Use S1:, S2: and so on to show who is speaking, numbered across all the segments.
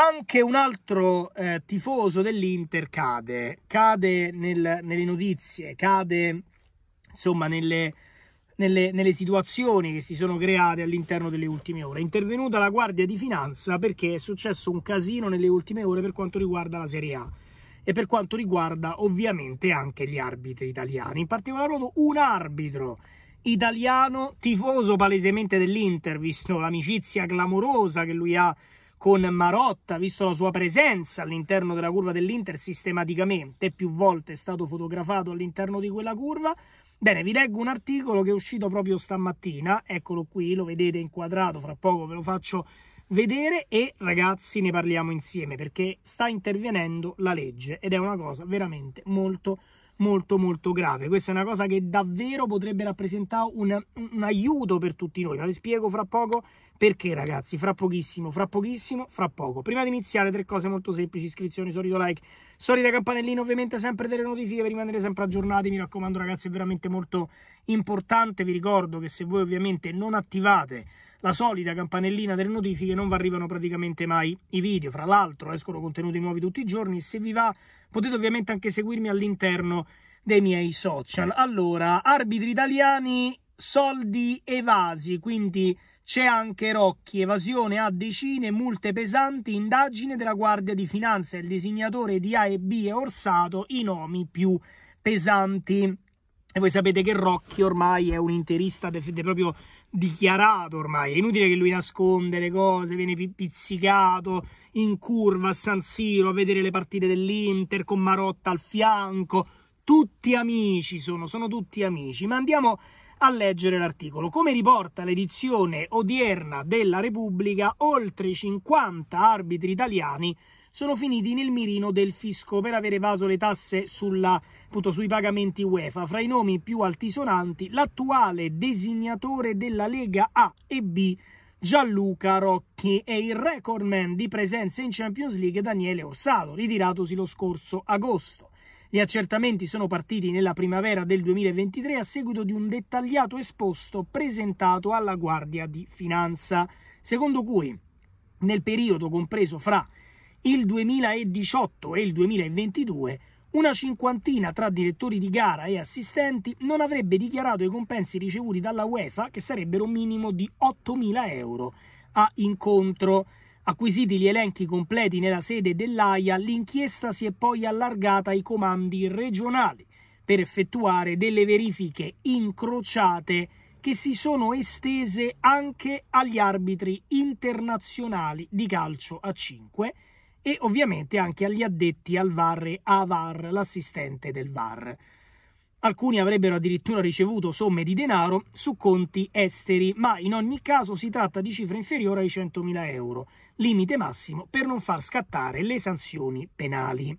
S1: anche un altro eh, tifoso dell'Inter cade, cade nel, nelle notizie, cade insomma nelle, nelle, nelle, situazioni che si sono create all'interno delle ultime ore. È intervenuta la Guardia di Finanza perché è successo un casino nelle ultime ore per quanto riguarda la Serie A e per quanto riguarda ovviamente anche gli arbitri italiani, in particolar modo un arbitro italiano tifoso palesemente dell'Inter, visto l'amicizia clamorosa che lui ha con Marotta, visto la sua presenza all'interno della curva dell'Inter sistematicamente, più volte è stato fotografato all'interno di quella curva. Bene, vi leggo un articolo che è uscito proprio stamattina, eccolo qui, lo vedete inquadrato, fra poco ve lo faccio vedere e ragazzi ne parliamo insieme perché sta intervenendo la legge ed è una cosa veramente molto importante molto molto grave. Questa è una cosa che davvero potrebbe rappresentare un, un aiuto per tutti noi, ma vi spiego fra poco perché ragazzi, fra pochissimo, fra pochissimo, fra poco. Prima di iniziare tre cose molto semplici, iscrizioni, solito like, solita campanellina ovviamente, sempre delle notifiche per rimanere sempre aggiornati, mi raccomando ragazzi è veramente molto importante, vi ricordo che se voi ovviamente non attivate la solita campanellina delle notifiche non vi arrivano praticamente mai i video. Fra l'altro escono contenuti nuovi tutti i giorni. Se vi va potete ovviamente anche seguirmi all'interno dei miei social. Allora, arbitri italiani, soldi evasi, quindi c'è anche Rocchi, evasione a decine, multe pesanti, indagine della Guardia di Finanza, il disegnatore di A e B è Orsato, i nomi più pesanti. E voi sapete che Rocchi ormai è un interista de, de proprio dichiarato ormai. È inutile che lui nasconde le cose, viene pizzicato in curva a San Siro a vedere le partite dell'Inter con Marotta al fianco. Tutti amici sono, sono tutti amici. Ma andiamo a leggere l'articolo. Come riporta l'edizione odierna della Repubblica, oltre 50 arbitri italiani sono finiti nel mirino del fisco per aver evaso le tasse sulla, appunto, sui pagamenti UEFA. Fra i nomi più altisonanti, l'attuale designatore della Lega A e B, Gianluca Rocchi, e il recordman di presenza in Champions League, Daniele Orsato, ritiratosi lo scorso agosto. Gli accertamenti sono partiti nella primavera del 2023 a seguito di un dettagliato esposto presentato alla Guardia di Finanza, secondo cui nel periodo compreso fra il 2018 e il 2022 una cinquantina tra direttori di gara e assistenti non avrebbe dichiarato i compensi ricevuti dalla UEFA, che sarebbero un minimo di 8.000 euro a incontro. Acquisiti gli elenchi completi nella sede dell'AIA, l'inchiesta si è poi allargata ai comandi regionali per effettuare delle verifiche incrociate che si sono estese anche agli arbitri internazionali di calcio a 5 e ovviamente anche agli addetti al VAR e a l'assistente del VAR. Alcuni avrebbero addirittura ricevuto somme di denaro su conti esteri, ma in ogni caso si tratta di cifre inferiori ai 100.000 euro, limite massimo per non far scattare le sanzioni penali.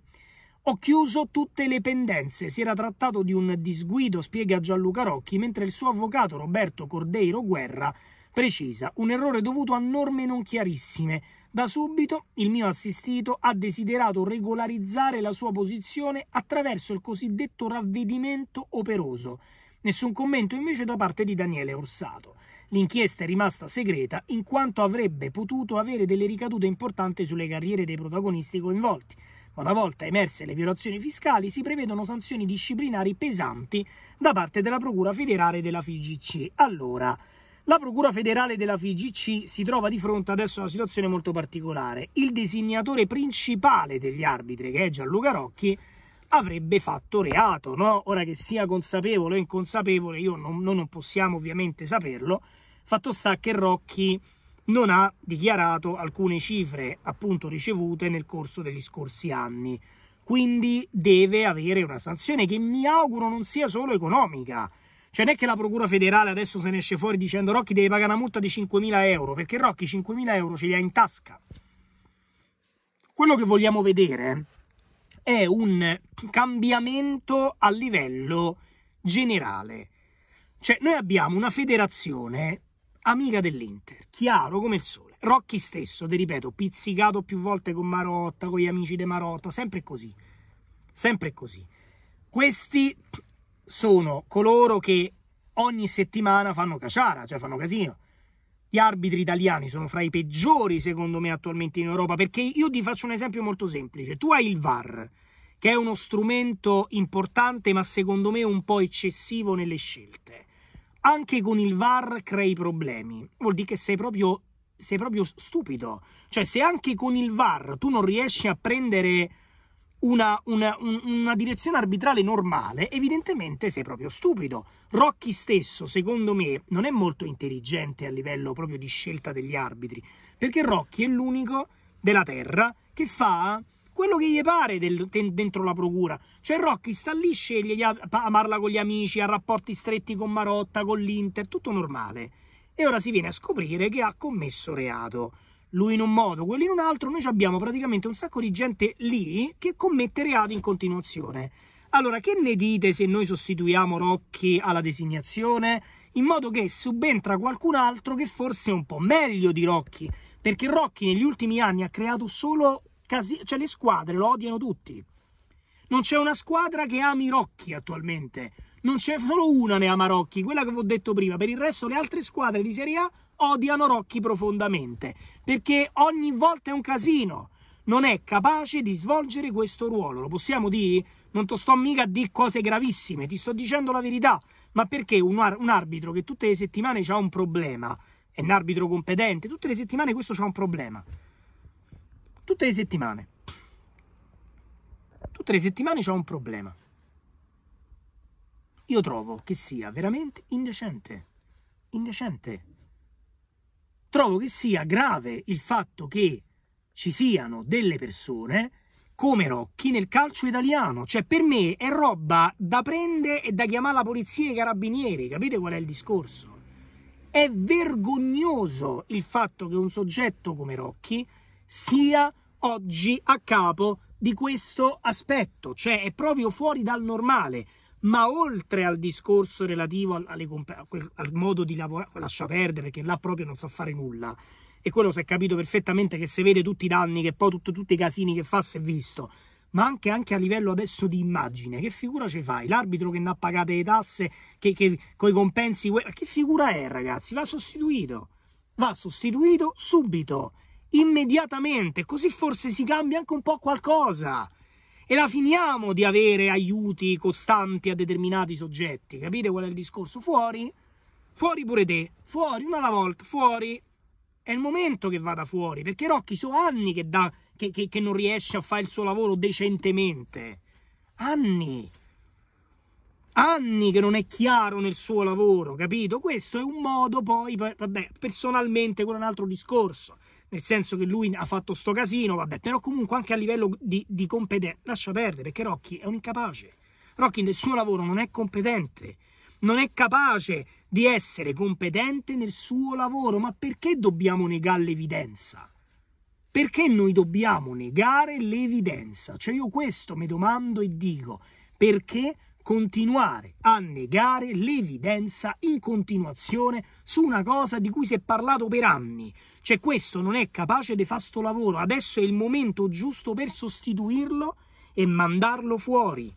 S1: Ho chiuso tutte le pendenze, si era trattato di un disguido, spiega Gianluca Rocchi, mentre il suo avvocato Roberto Cordeiro Guerra precisa un errore dovuto a norme non chiarissime. Da subito il mio assistito ha desiderato regolarizzare la sua posizione attraverso il cosiddetto ravvedimento operoso. Nessun commento invece da parte di Daniele Orsato. L'inchiesta è rimasta segreta in quanto avrebbe potuto avere delle ricadute importanti sulle carriere dei protagonisti coinvolti. Ma una volta emerse le violazioni fiscali si prevedono sanzioni disciplinari pesanti da parte della Procura federale della FIGC. Allora, la Procura federale della FIGC si trova di fronte adesso a una situazione molto particolare. Il designatore principale degli arbitri, che è Gianluca Rocchi, avrebbe fatto reato. No? Ora che sia consapevole o inconsapevole, io non, noi non possiamo ovviamente saperlo. Fatto sta che Rocchi non ha dichiarato alcune cifre appunto ricevute nel corso degli scorsi anni. Quindi deve avere una sanzione che mi auguro non sia solo economica cioè non è che la procura federale adesso se ne esce fuori dicendo Rocchi devi pagare una multa di 5.000 euro, perché Rocchi 5.000 euro ce li ha in tasca. Quello che vogliamo vedere è un cambiamento a livello generale. Cioè noi abbiamo una federazione amica dell'Inter, chiaro come il sole. Rocchi stesso, ti ripeto, pizzicato più volte con Marotta, con gli amici di Marotta, sempre così. Sempre così. Questi sono coloro che ogni settimana fanno caciara, cioè fanno casino. Gli arbitri italiani sono fra i peggiori, secondo me, attualmente in Europa, perché io ti faccio un esempio molto semplice. Tu hai il VAR, che è uno strumento importante, ma secondo me un po' eccessivo nelle scelte. Anche con il VAR crei problemi. Vuol dire che sei proprio, sei proprio stupido. Cioè, se anche con il VAR tu non riesci a prendere una, una, una, direzione arbitrale normale, evidentemente sei proprio stupido. Rocchi stesso, secondo me, non è molto intelligente a livello proprio di scelta degli arbitri, perché Rocchi è l'unico della Terra che fa quello che gli pare del, dentro la procura. Cioè Rocchi sta lì, sceglie a, a con gli amici, ha rapporti stretti con Marotta, con l'Inter, tutto normale. E ora si viene a scoprire che ha commesso reato lui in un modo, quello in un altro, noi abbiamo praticamente un sacco di gente lì che commette reati in continuazione. Allora, che ne dite se noi sostituiamo Rocchi alla designazione? In modo che subentra qualcun altro che forse è un po' meglio di Rocchi, perché Rocchi negli ultimi anni ha creato solo casi- cioè le squadre lo odiano tutti. Non c'è una squadra che ami Rocchi attualmente. Non c'è solo una ne ama Rocchi, quella che vi ho detto prima. Per il resto le altre squadre di Serie A odiano Rocchi profondamente, perché ogni volta è un casino. Non è capace di svolgere questo ruolo, lo possiamo dire? Non ti sto mica a dire cose gravissime, ti sto dicendo la verità. Ma perché un, ar- un arbitro che tutte le settimane ha un problema, è un arbitro competente, tutte le settimane questo ha un problema. Tutte le settimane. Tutte le settimane c'è un problema. Io trovo che sia veramente indecente. Indecente trovo che sia grave il fatto che ci siano delle persone come Rocchi nel calcio italiano. Cioè, per me è roba da prendere e da chiamare la polizia e i carabinieri. Capite qual è il discorso? È vergognoso il fatto che un soggetto come Rocchi sia oggi a capo di questo aspetto, cioè è proprio fuori dal normale ma oltre al discorso relativo al, al, al modo di lavorare, lascia perdere perché là proprio non sa fare nulla. E quello si è capito perfettamente che se vede tutti i danni, che poi tutto, tutti i casini che fa si è visto. Ma anche, anche, a livello adesso di immagine, che figura ci fai? L'arbitro che ha pagate le tasse, che, che con compensi... Che figura è, ragazzi? Va sostituito. Va sostituito subito, immediatamente, così forse si cambia anche un po' qualcosa e la finiamo di avere aiuti costanti a determinati soggetti. Capite qual è il discorso? Fuori, fuori pure te, fuori una alla volta, fuori. È il momento che vada fuori, perché Rocchi sono anni che, da, che, che, che non riesce a fare il suo lavoro decentemente. Anni anni che non è chiaro nel suo lavoro, capito? Questo è un modo poi, vabbè, personalmente quello è un altro discorso nel senso che lui ha fatto sto casino, vabbè, però comunque anche a livello di, di competenza, lascia perdere perché Rocky è un incapace. Rocky nel suo lavoro non è competente, non è capace di essere competente nel suo lavoro, ma perché dobbiamo negare l'evidenza? Perché noi dobbiamo negare l'evidenza? Cioè io questo mi domando e dico, perché continuare a negare l'evidenza in continuazione su una cosa di cui si è parlato per anni. Cioè questo non è capace di fare sto lavoro, adesso è il momento giusto per sostituirlo e mandarlo fuori.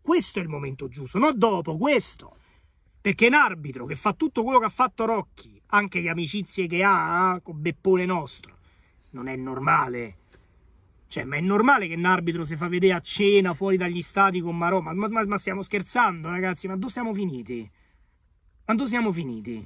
S1: Questo è il momento giusto, non dopo questo. Perché un arbitro che fa tutto quello che ha fatto Rocchi, anche le amicizie che ha eh, con Beppone nostro, non è normale cioè, ma è normale che un arbitro si fa vedere a cena fuori dagli stati con Marò. Ma, ma, ma stiamo scherzando, ragazzi? Ma dove siamo finiti? Ma dove siamo finiti?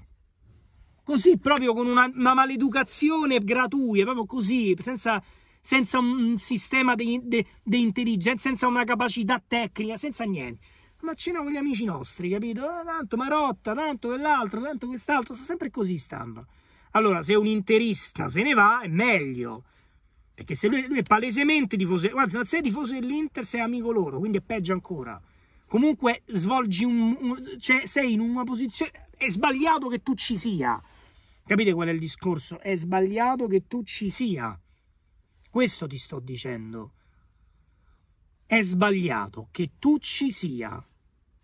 S1: Così, proprio con una, una maleducazione gratuita, proprio così, senza, senza un sistema di intelligenza, senza una capacità tecnica, senza niente. Ma cena con gli amici nostri, capito? Eh, tanto Marotta, tanto quell'altro, tanto quest'altro, sta sempre così stanno. Allora, se un interista se ne va, è meglio perché se lui, lui è palesemente tifoso, guarda, se sei tifoso dell'Inter sei amico loro, quindi è peggio ancora. Comunque svolgi un, un cioè sei in una posizione è sbagliato che tu ci sia. Capite qual è il discorso? È sbagliato che tu ci sia. Questo ti sto dicendo. È sbagliato che tu ci sia.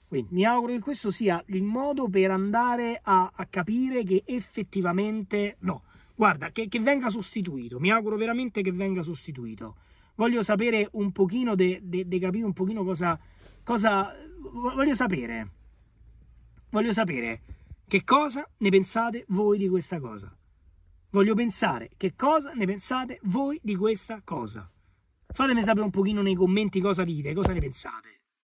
S1: Quindi mi auguro che questo sia il modo per andare a, a capire che effettivamente no guarda, che, che, venga sostituito, mi auguro veramente che venga sostituito. Voglio sapere un pochino, de, de, de capire un pochino cosa, cosa, voglio sapere, voglio sapere che cosa ne pensate voi di questa cosa. Voglio pensare che cosa ne pensate voi di questa cosa. Fatemi sapere un pochino nei commenti cosa dite, cosa ne pensate.